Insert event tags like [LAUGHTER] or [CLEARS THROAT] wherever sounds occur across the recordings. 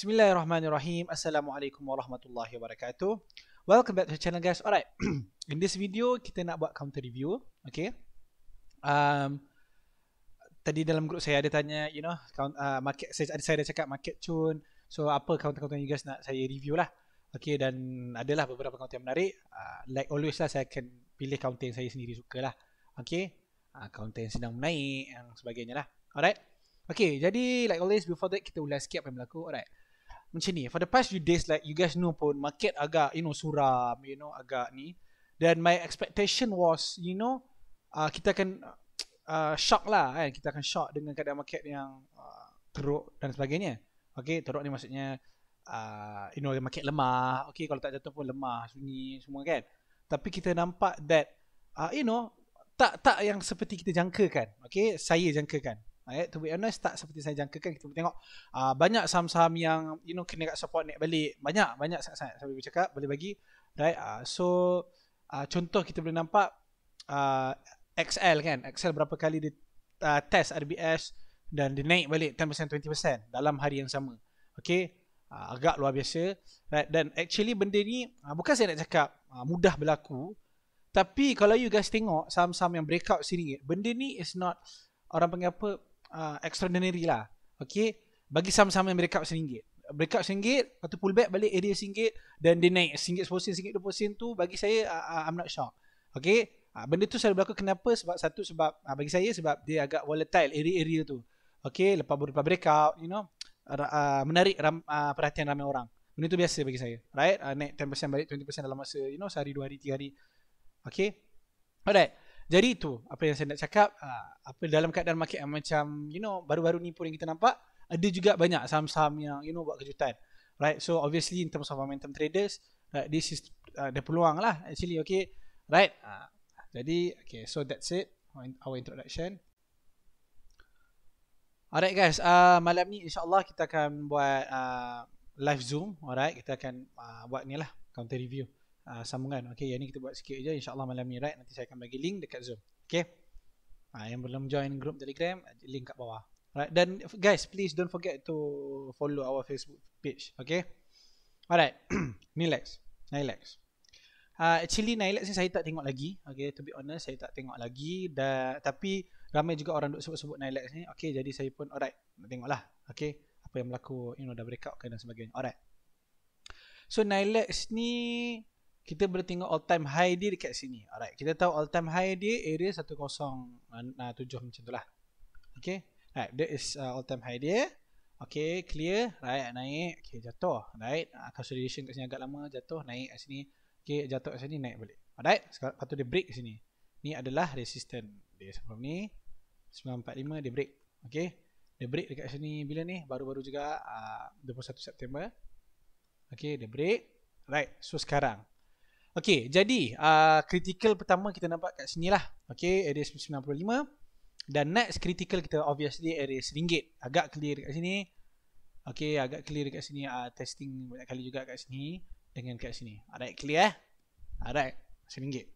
Bismillahirrahmanirrahim. Assalamualaikum warahmatullahi wabarakatuh. Welcome back to the channel guys. Alright. [CLEARS THROAT] In this video kita nak buat counter review, okay? Um tadi dalam grup saya ada tanya, you know, count, uh, market saya ada saya ada cakap market cun. So apa counter-counter yang you guys nak saya review lah. Okay dan adalah beberapa counter yang menarik. Uh, like always lah saya akan pilih counter yang saya sendiri sukalah. Okay? Uh, counter yang sedang menaik yang sebagainya lah. Alright. Okay, jadi like always before that kita ulas sikit apa yang berlaku. Alright macam ni for the past few days like you guys know pun market agak you know suram you know agak ni then my expectation was you know uh, kita akan uh, uh, shock lah kan kita akan shock dengan keadaan market yang uh, teruk dan sebagainya okay teruk ni maksudnya uh, you know market lemah okay kalau tak jatuh pun lemah sunyi semua kan tapi kita nampak that uh, you know tak tak yang seperti kita jangkakan okay saya jangkakan Right? Ah, eh, to be honest, tak seperti saya jangkakan. Kita boleh tengok uh, banyak saham-saham yang you know kena kat support naik balik. Banyak, banyak sangat-sangat. Saya boleh cakap, boleh bagi. Right? Uh, so, uh, contoh kita boleh nampak uh, XL kan. XL berapa kali dia uh, test RBS dan dia naik balik 10%, 20% dalam hari yang sama. Okay? Uh, agak luar biasa. Right? Dan actually benda ni, uh, bukan saya nak cakap uh, mudah berlaku. Tapi kalau you guys tengok saham-saham yang breakout sini, benda ni is not orang panggil apa uh, extraordinary lah. Okay. Bagi sama-sama yang break up RM1. Break up RM1. Lepas tu pull back balik area RM1. Dan dia naik RM1 sepuluh sen, RM1 sen tu. Bagi saya, uh, I'm not sure. Okay. Uh, benda tu selalu berlaku kenapa? Sebab satu sebab uh, bagi saya sebab dia agak volatile area-area tu. Okay. Lepas berupa break out, you know. Uh, menarik ram, uh, perhatian ramai orang. Benda tu biasa bagi saya. Right. Uh, naik 10% balik 20% dalam masa, you know, sehari, dua hari, tiga hari. Okay. Alright. Jadi itu apa yang saya nak cakap uh, apa dalam keadaan market yang macam you know baru-baru ni pun yang kita nampak ada juga banyak saham-saham yang you know buat kejutan. Right? So obviously in terms of momentum traders right, this is uh, peluang lah actually okay. Right? Uh, jadi okay so that's it our introduction. Alright guys, uh, malam ni insyaAllah kita akan buat uh, live zoom. Alright, kita akan uh, buat ni lah counter review uh, sambungan. Okey, yang ni kita buat sikit je. InsyaAllah malam ni right. Nanti saya akan bagi link dekat Zoom. Okey. Uh, yang belum join group Telegram, link kat bawah. Right. Dan guys, please don't forget to follow our Facebook page. Okey. Alright. [CLEARS THROAT] Nilex. Nilex. Uh, ah, actually Nilex ni saya tak tengok lagi. Okey, to be honest, saya tak tengok lagi. Da, tapi ramai juga orang duk sebut-sebut Nilex ni. Okey, jadi saya pun alright. Nak tengok lah. Okay. Apa yang berlaku, you know, dah breakout kan dan sebagainya. Alright. So Nilex ni kita boleh tengok all time high dia dekat sini. Alright, kita tahu all time high dia area 107 macam tu lah. Okay, right, that is uh, all time high dia. Okay, clear, right, naik, okay, jatuh, right, uh, consolidation kat sini agak lama, jatuh, naik kat sini, okay, jatuh kat sini, naik balik. Alright, sekarang patut dia break kat sini. Ni adalah resistance dia sebelum ni, 945 dia break, okay. Dia break dekat sini bila ni, baru-baru juga, uh, 21 September. Okay, dia break, right, so sekarang, Okey, jadi uh, critical pertama kita nampak kat sini lah. Okey, area 95. Dan next critical kita obviously area ringgit. Agak clear kat sini. Okey, agak clear kat sini. Uh, testing banyak kali juga kat sini. Dengan kat sini. Alright, clear eh. Alright, seringgit.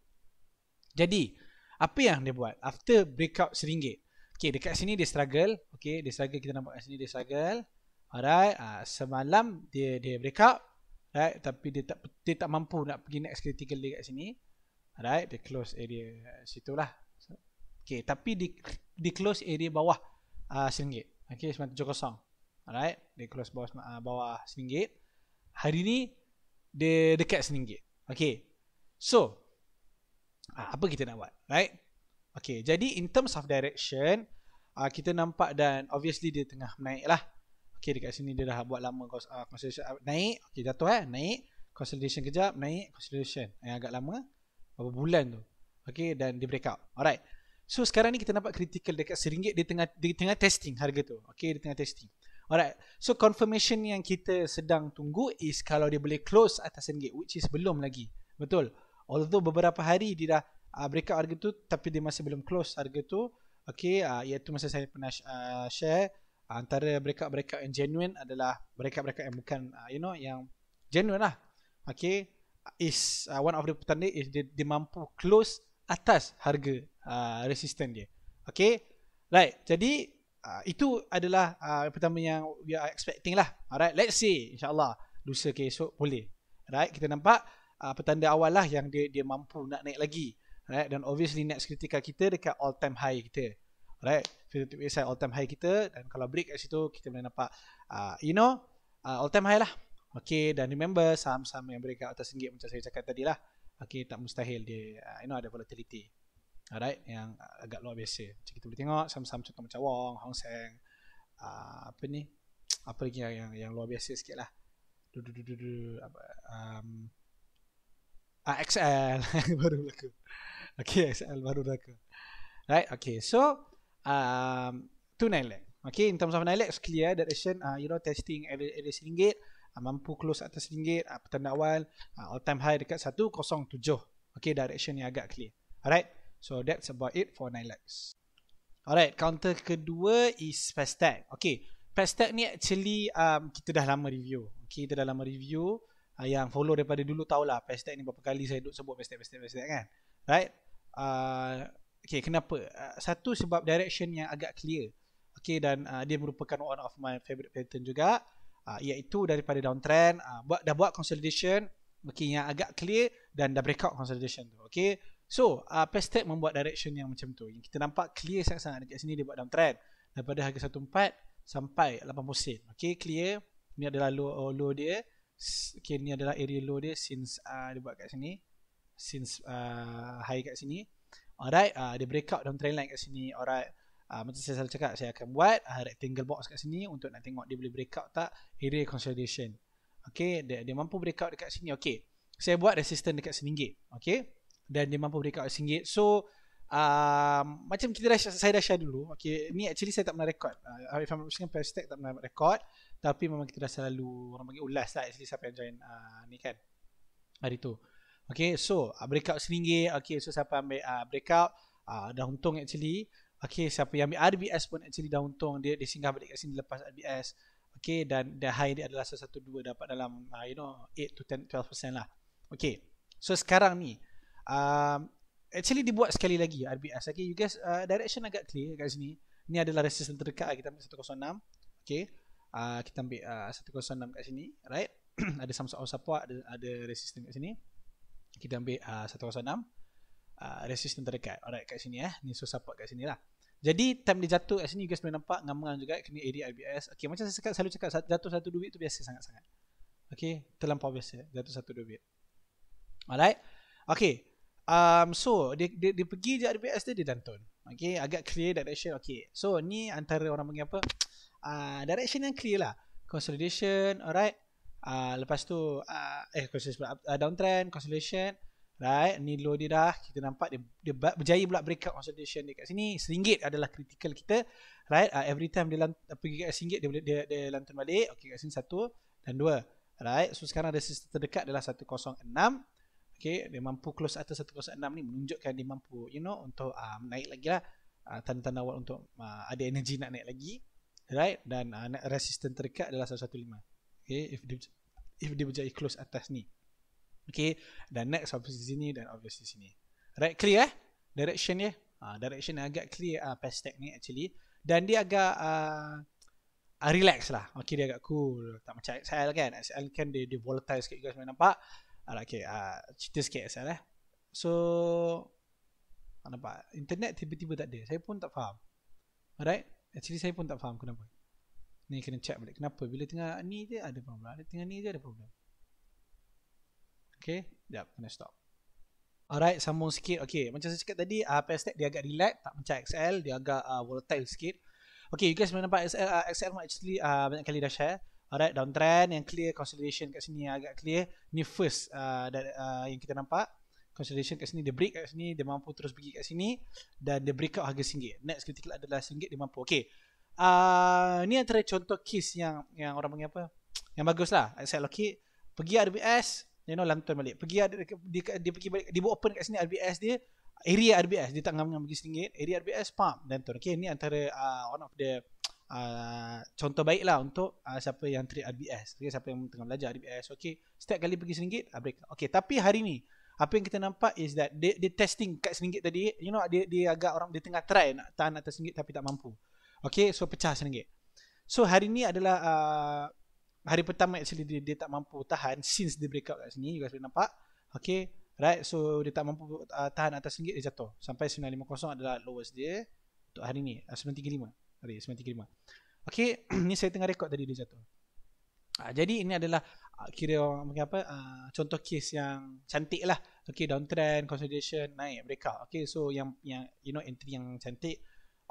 Jadi, apa yang dia buat? After breakout seringgit. Okey, dekat sini dia struggle. Okey, dia struggle. Kita nampak kat sini dia struggle. Alright, uh, semalam dia dia breakout right tapi dia tak dia tak mampu nak pergi next critical dekat sini right dia close area situ lah so, okay tapi di di close area bawah uh, okay sembilan tujuh kosong right dia close bawah uh, bawah seringgit hari ni dia dekat seringgit okay so uh, apa kita nak buat right okay jadi in terms of direction uh, kita nampak dan obviously dia tengah naik lah okay dekat sini dia dah buat lama uh, ah, consolidation ah, naik okay jatuh eh naik consolidation kejap naik consolidation yang agak lama beberapa bulan tu okay dan dia break out alright so sekarang ni kita nampak critical dekat RM1 dia tengah di tengah testing harga tu okay dia tengah testing alright so confirmation yang kita sedang tunggu is kalau dia boleh close atas RM1 which is belum lagi betul although beberapa hari dia dah uh, break out harga tu tapi dia masih belum close harga tu okay uh, iaitu masa saya pernah uh, share antara breakup breakup yang genuine adalah breakup breakup yang bukan uh, you know yang genuine lah okay is uh, one of the petanda is dia, dia mampu close atas harga uh, ah, resistance dia okay right jadi uh, itu adalah uh, pertama yang we are expecting lah alright let's see insyaallah lusa ke esok boleh right kita nampak uh, petanda awal lah yang dia dia mampu nak naik lagi right dan obviously next critical kita dekat all time high kita Alright, 50 WSI all time high kita dan kalau break kat situ kita boleh nampak uh, you know uh, all time high lah. Okay dan remember saham-saham yang break atas ringgit macam saya cakap tadi lah. Okay tak mustahil dia uh, you know ada volatility. Alright yang agak luar biasa. Macam kita boleh tengok saham-saham contoh macam Wong, Hong Seng, uh, apa ni? Apa lagi yang yang, yang luar biasa sikit lah. Du du du du du um, uh, ah, XL [LAUGHS] baru berlaku. Okay XL baru berlaku. Right, okay. So, um, to NILAC. Okay, in terms of NILAC, clear that Asian, uh, you know, testing at RM1, uh, mampu close atas rm uh, petanda awal, uh, all-time high dekat 107. Okay, direction yang agak clear. Alright, so that's about it for nilex. Alright, counter kedua is Pestec. Okay, Pestec ni actually um, kita dah lama review. Okay, kita dah lama review. Uh, yang follow daripada dulu tahulah Pestec ni berapa kali saya duduk sebut Pestec, Pestec, Pestec kan. Right? Uh, Okay, kenapa? Uh, satu sebab direction yang agak clear. Okay, dan uh, dia merupakan one of my favorite pattern juga. Uh, iaitu daripada downtrend, uh, buat, dah buat consolidation, okay, yang agak clear dan dah breakout consolidation tu. Okay, so uh, Pestec membuat direction yang macam tu. Yang kita nampak clear sangat-sangat dekat sini dia buat downtrend. Daripada harga 1.4 sampai 80 sen. Okay, clear. Ini adalah low, oh, low dia. Okay, ni adalah area low dia since uh, dia buat kat sini. Since uh, high kat sini. Alright, uh, dia break out dalam trend line kat sini. Alright, uh, macam saya selalu cakap, saya akan buat uh, rectangle box kat sini untuk nak tengok dia boleh break out tak area consolidation. Okay, dia, dia mampu break out dekat sini. Okay, saya buat resistance dekat RM1. Okay, dan dia mampu break out RM1. So, um, macam kita dah, saya dah share dulu. Okay, ni actually saya tak pernah record. Uh, if I'm not mistaken, Pestec tak pernah record. Tapi memang kita dah selalu, orang panggil ulas lah actually siapa yang join uh, ni kan. Hari tu. Okay, so uh, breakout RM1. Okay, so siapa ambil uh, breakout uh, dah untung actually. Okay, siapa yang ambil RBS pun actually dah untung. Dia, dia singgah balik kat sini lepas RBS. Okay, dan the high dia adalah satu dua dapat dalam uh, you know 8 to 10 12% lah. Okay, so sekarang ni um, actually dibuat sekali lagi RBS. Okay, you guys uh, direction agak clear kat sini. Ni adalah resistance terdekat kita ambil 106. Okay, uh, kita ambil uh, 106 kat sini. Right, [CLEARS THROAT] ada some sort of support, ada, ada resistance kat sini kita ambil uh, 106 uh, resistance terdekat alright kat sini eh ni so support kat sini lah jadi time dia jatuh kat sini guys boleh nampak ngam-ngam juga kena area IBS okay macam saya selalu cakap jatuh satu duit tu biasa sangat-sangat okay terlampau biasa jatuh satu duit alright okay um, so dia, dia, dia pergi je IBS dia dia dantun okay agak clear direction okay so ni antara orang panggil apa uh, direction yang clear lah consolidation alright Uh, lepas tu uh, eh konsolidasi pula uh, downtrend consolidation right ni low dia dah kita nampak dia dia berjaya pula breakout consolidation dia kat sini ringgit adalah critical kita right uh, every time dia lant- pergi kat ringgit dia boleh dia, dia lantun balik okay kat sini satu dan dua right so sekarang resistance terdekat adalah 106 okey dia mampu close atas 106 ni menunjukkan dia mampu you know untuk uh, naik lagi lah uh, tanda-tanda awal untuk uh, ada energi nak naik lagi right dan uh, resistance terdekat adalah 115 okay if dia if dia berjaya close atas ni okay dan next obviously sini dan obviously sini right clear eh direction ya ah uh, direction agak clear ah uh, pastek ni actually dan dia agak uh, relax lah okay dia agak cool tak macam XL kan XL kan dia dia volatile sikit guys main nampak uh, okay uh, cerita sikit XL eh so nampak internet tiba-tiba tak ada saya pun tak faham alright actually saya pun tak faham kenapa Ni kena check balik Kenapa bila tengah ni je ada problem Bila tengah ni je ada problem Okay Sekejap kena stop Alright sambung sikit Okay macam saya cakap tadi uh, ah, PSTEC dia agak relax Tak macam XL Dia agak uh, volatile sikit Okay you guys boleh nampak XL, uh, ah, XL actually uh, banyak kali dah share Alright downtrend yang clear Consolidation kat sini agak clear Ni first uh, that, uh, yang kita nampak Consolidation kat sini Dia break kat sini Dia mampu terus pergi kat sini Dan dia break out harga singgit Next critical adalah singgit Dia mampu Okay Ah, ni antara contoh kiss yang yang orang panggil apa yang bagus lah saya lucky pergi RBS you know lantun balik pergi ada di, di, pergi balik dia open kat sini RBS dia area RBS dia tak ngam-ngam pergi seringgit area RBS pump lantun okay ni antara uh, one of the uh, contoh baik lah untuk uh, siapa yang treat RBS okay, siapa yang tengah belajar RBS Okey, setiap kali pergi seringgit break Okey, tapi hari ni apa yang kita nampak is that dia, testing kat seringgit tadi you know dia, dia agak orang dia tengah try nak tahan atas seringgit tapi tak mampu Okay, so pecah RM1. So hari ni adalah uh, hari pertama actually dia, dia tak mampu tahan since dia break out kat sini. You guys boleh nampak. Okay, right. So dia tak mampu uh, tahan atas RM1, dia jatuh. Sampai RM950 adalah lowest dia untuk hari ni. Ah, RM935. RM935. Okay, [CLEARS THROAT] ni saya tengah rekod tadi dia jatuh. Uh, jadi ini adalah uh, kira orang apa uh, contoh case yang cantik lah. Okay, downtrend, consolidation, naik, break breakout. Okay, so yang yang you know entry yang cantik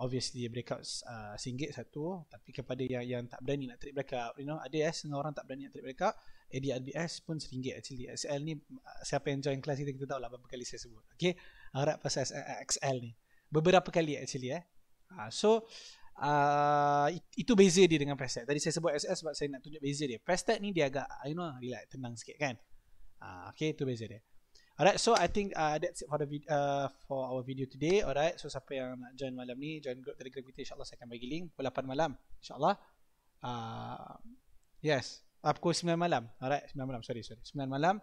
obviously dia break up uh, singgit satu tapi kepada yang yang tak berani nak trade break up you know ada eh setengah orang tak berani nak trade break up ADRBS pun seringgit actually XL ni uh, siapa yang join kelas kita kita tahu lah berapa kali saya sebut okay harap pasal XL uh, ni beberapa kali actually eh ha, so uh, itu beza dia dengan Prestat tadi saya sebut XL sebab saya nak tunjuk beza dia Prestat ni dia agak you know relax tenang sikit kan ha, okay itu beza dia Alright, so I think uh, that's it for the vid- uh, for our video today. Alright, so siapa yang nak join malam ni, join group Telegram kita Insyaallah saya akan bagi link pukul 8 malam. insyaallah. Uh, yes, uh, pukul 9 malam. Alright, 9 malam. Sorry, sorry. 9 malam.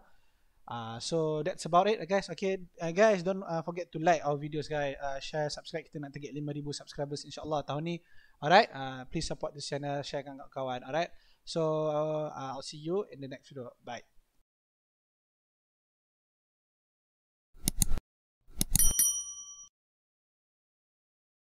Uh, so that's about it guys. Okay, uh, guys don't uh, forget to like our videos guys. Uh, share, subscribe kita nak target 5000 subscribers insyaallah tahun ni. Alright, uh, please support this channel, share dengan kawan. Alright. So uh, I'll see you in the next video. Bye.